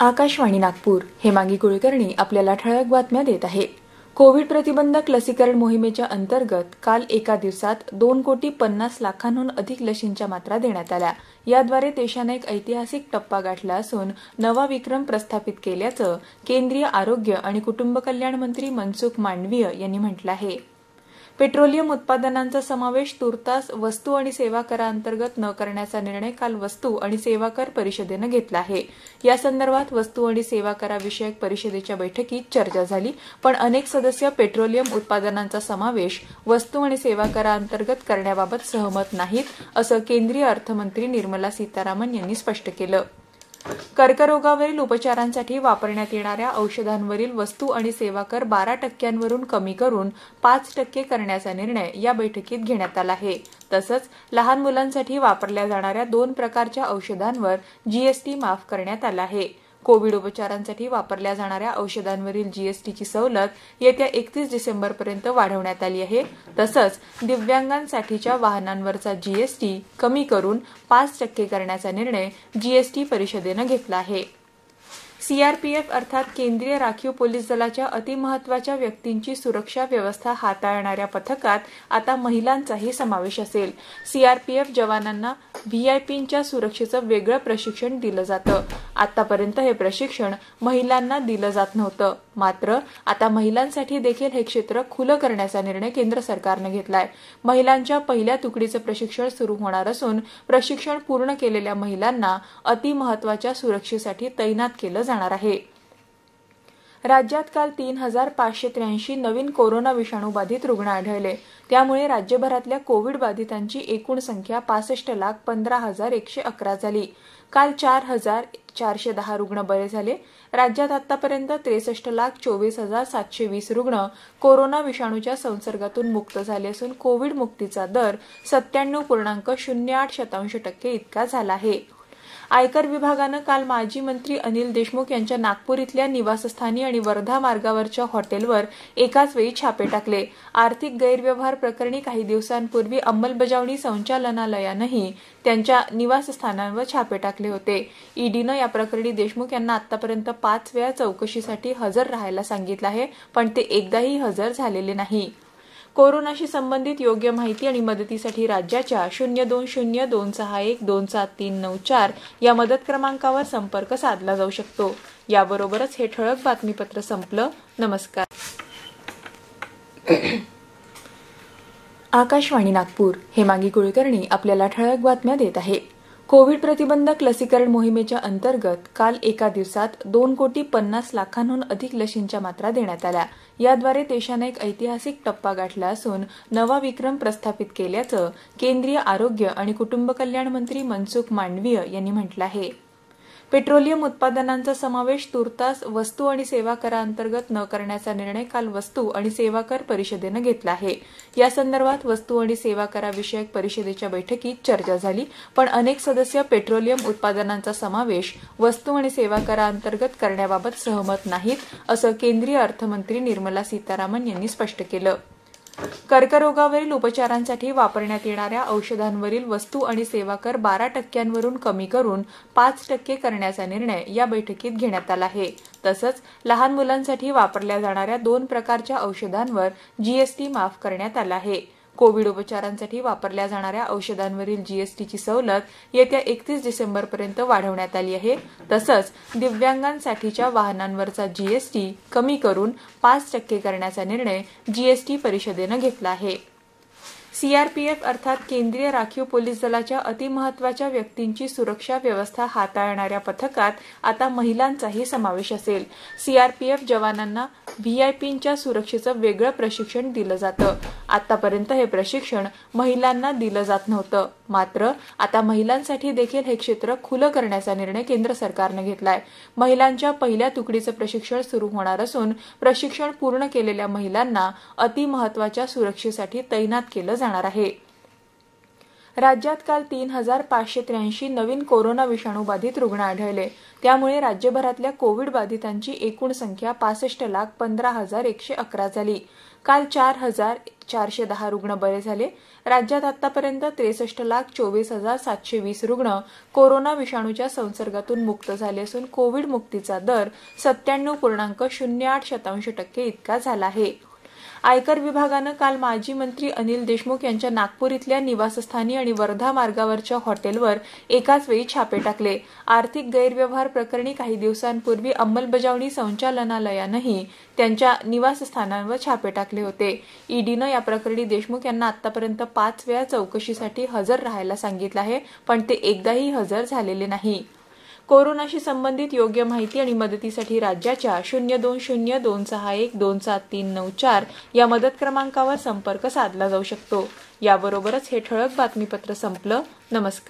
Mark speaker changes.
Speaker 1: आकाशवाणी नागपूर हेमांगी कुलकर्णी आपल्याला ठळक बातम्या देत आहे कोविड प्रतिबंधक लसीकरण मोहिमेच्या अंतर्गत काल एका दिवसात दोन कोटी पन्नास लाखांहून अधिक लशींच्या मात्रा देण्यात आल्या याद्वारे देशानं एक ऐतिहासिक टप्पा गाठला असून नवा विक्रम प्रस्थापित केल्याचं केंद्रीय आरोग्य आणि कुटुंब कल्याण मंत्री मनसुख मांडवीय यांनी म्हटलं आहे पेट्रोलियम उत्पादनांचा समावेश तुर्तास वस्तू आणि सेवा कराअंतर्गत न करण्याचा निर्णय काल वस्तू आणि सेवा कर परिषदेनं घेतला आहे यासंदर्भात वस्तू आणि सेवा कराविषयक परिषदेच्या बैठकीत चर्चा झाली पण अनेक सदस्य पेट्रोलियम उत्पादनांचा समावेश वस्तू आणि सेवा कराअंतर्गत करण्याबाबत सहमत नाहीत असं केंद्रीय अर्थमंत्री निर्मला सीतारामन यांनी स्पष्ट केलं कर्करोगावरील उपचारांसाठी वापरण्यात येणाऱ्या औषधांवरील वस्तू आणि सेवा कर बारा टक्क्यांवरून कमी करून पाच टक्के करण्याचा निर्णय या बैठकीत घेण्यात आला आहे तसंच लहान मुलांसाठी वापरल्या जाणाऱ्या दोन प्रकारच्या औषधांवर जीएसटी माफ करण्यात आला आहे कोविड उपचारांसाठी वापरल्या जाणाऱ्या औषधांवरील जीएसटीची सवलत येत्या एकतीस डिसेंबरपर्यंत वाढवण्यात आली आहे तसंच दिव्यांगांसाठीच्या वाहनांवरचा जीएसटी कमी करून पाच टक्के करण्याचा निर्णय जीएसटी परिषदेनं घेतला आहे सीआरपीएफ अर्थात केंद्रीय राखीव पोलीस दलाच्या अतिमहत्वाच्या व्यक्तींची सुरक्षा व्यवस्था हाताळणाऱ्या पथकात आता महिलांचाही समावेश असेल सीआरपीएफ जवानांना व्हीआयपींच्या सुरक्षेचं वेगळं प्रशिक्षण दिलं जातं आतापर्यंत हे प्रशिक्षण महिलांना दिलं जात नव्हतं मात्र आता महिलांसाठी देखील हे क्षेत्र खुलं करण्याचा निर्णय केंद्र सरकारनं घेतलाय महिलांच्या पहिल्या तुकडीचं प्रशिक्षण सुरू होणार असून प्रशिक्षण पूर्ण केलेल्या महिलांना अतिमहत्वाच्या सुरक्षेसाठी तैनात केलं जाणार आहे राज्यात काल तीन हजार पाचशे त्र्याऐंशी नवीन कोरोना विषाणू बाधित रुग्ण आढळले त्यामुळे राज्यभरातल्या कोविड बाधितांची एकूण संख्या पासष्ट लाख पंधरा हजार एकशे अकरा झाली काल चार हजार चारशे दहा रुग्ण बरे झाले राज्यात आतापर्यंत त्रेसष्ट लाख चोवीस हजार सातशे वीस रुग्ण कोरोना विषाणूच्या संसर्गातून मुक्त झाले असून कोविड मुक्तीचा दर सत्त्याण्णव पूर्णांक शून्य आठ शतांश टक्के इतका झाला आहे आयकर विभागानं काल माजी मंत्री अनिल देशमुख यांच्या नागपूर इथल्या निवासस्थानी आणि वर्धा मार्गावरच्या हॉटेलवर एकाच वेळी छापे टाकले आर्थिक गैरव्यवहार प्रकरणी काही दिवसांपूर्वी अंमलबजावणी संचालनालयानंही त्यांच्या निवासस्थानांवर छापे टाकले होते ईडीनं या प्रकरणी देशमुख यांना आतापर्यंत पाच वेळा चौकशीसाठी हजर राहायला सांगितलं आहे पण ते एकदाही हजर झालेले नाही कोरोनाशी संबंधित योग्य माहिती आणि मदतीसाठी राज्याच्या शून्य दोन शून्य दोन सहा एक दोन सात तीन नऊ चार या मदत क्रमांकावर संपर्क साधला जाऊ शकतो याबरोबरच हे ठळक बातमीपत्र संपलं नमस्कार आकाशवाणी नागपूर हेमांगी कुलकर्णी आपल्याला ठळक बातम्या देत आहे कोविड प्रतिबंधक लसीकरण मोहिमेच्या अंतर्गत काल एका दिवसात दोन कोटी पन्नास लाखांहून अधिक लशींच्या मात्रा देण्यात आल्या याद्वारे देशाने एक ऐतिहासिक टप्पा गाठला असून नवा विक्रम प्रस्थापित केल्याचं केंद्रीय आरोग्य आणि कुटुंब कल्याण मंत्री मनसुख मांडवीय यांनी म्हटलं आहे पेट्रोलियम उत्पादनांचा समावेश तुर्तास वस्तू आणि सेवा कराअंतर्गत न करण्याचा निर्णय काल वस्तू आणि सेवा कर परिषदेनं घेतला आहे यासंदर्भात वस्तू आणि सेवा कराविषयक परिषदेच्या बैठकीत चर्चा झाली पण अनेक सदस्य पेट्रोलियम उत्पादनांचा समावेश वस्तू आणि सेवा कराअंतर्गत करण्याबाबत सहमत नाहीत असं केंद्रीय अर्थमंत्री निर्मला सीतारामन यांनी स्पष्ट केलं कर्करोगावरील उपचारांसाठी वापरण्यात येणाऱ्या औषधांवरील वस्तू आणि सेवा कर बारा टक्क्यांवरून कमी करून पाच टक्के करण्याचा निर्णय या बैठकीत घेण्यात आला आहे तसंच लहान मुलांसाठी वापरल्या जाणाऱ्या दोन प्रकारच्या औषधांवर जीएसटी माफ करण्यात आला आहे कोविड उपचारांसाठी वापरल्या जाणाऱ्या औषधांवरील जीएसटीची सवलत येत्या एकतीस डिसेंबरपर्यंत वाढवण्यात आली आहे तसंच दिव्यांगांसाठीच्या वाहनांवरचा जीएसटी कमी करून पाच टक्के करण्याचा निर्णय जीएसटी परिषदेनं घेतला आहे सीआरपीएफ अर्थात केंद्रीय राखीव पोलीस दलाच्या अतिमहत्वाच्या व्यक्तींची सुरक्षा व्यवस्था हाताळणाऱ्या पथकात आता महिलांचाही समावेश असेल सीआरपीएफ जवानांना व्ही आय पींच्या सुरक्षेचं वेगळं प्रशिक्षण दिलं जातं आतापर्यंत हे प्रशिक्षण महिलांना दिलं जात नव्हतं मात्र आता महिलांसाठी देखील हे क्षेत्र खुलं करण्याचा निर्णय केंद्र सरकारने घेतलाय महिलांच्या पहिल्या तुकडीचं प्रशिक्षण सुरू होणार असून प्रशिक्षण पूर्ण केलेल्या महिलांना अतिमहत्वाच्या सुरक्षेसाठी तैनात केलं जाणार आहे राज्यात काल तीन हजार पाचशे त्र्याऐंशी नवीन कोरोना विषाणू बाधित रुग्ण आढळले त्यामुळे राज्यभरातल्या कोविड बाधितांची एकूण संख्या पासष्ट लाख पंधरा हजार एकशे अकरा झाली काल चार हजार चारशे दहा रुग्ण बरे झाले राज्यात आतापर्यंत त्रेसष्ट लाख चोवीस हजार सातशे वीस रुग्ण कोरोना विषाणूच्या संसर्गातून मुक्त झाले असून कोविड मुक्तीचा दर सत्त्याण्णव पूर्णांक शून्य आठ शतांश टक्के इतका झाला आहे आयकर विभागानं काल माजी मंत्री अनिल देशमुख यांच्या नागपूर इथल्या निवासस्थानी आणि वर्धा मार्गावरच्या हॉटेलवर एकाच वेळी छापे टाकले आर्थिक गैरव्यवहार प्रकरणी काही दिवसांपूर्वी अंमलबजावणी संचालनालयानंही त्यांच्या निवासस्थानांवर छापे टाकले होते ईडीनं या प्रकरणी देशमुख यांना आतापर्यंत पाच वेळा चौकशीसाठी हजर राहायला सांगितलं आहे पण ते एकदाही हजर झालेले नाही कोरोनाशी संबंधित योग्य माहिती आणि मदतीसाठी राज्याच्या शून्य दोन शून्य दोन सहा एक दोन सात तीन नऊ चार या मदत क्रमांकावर संपर्क साधला जाऊ शकतो याबरोबरच हे ठळक बातमीपत्र संपलं नमस्कार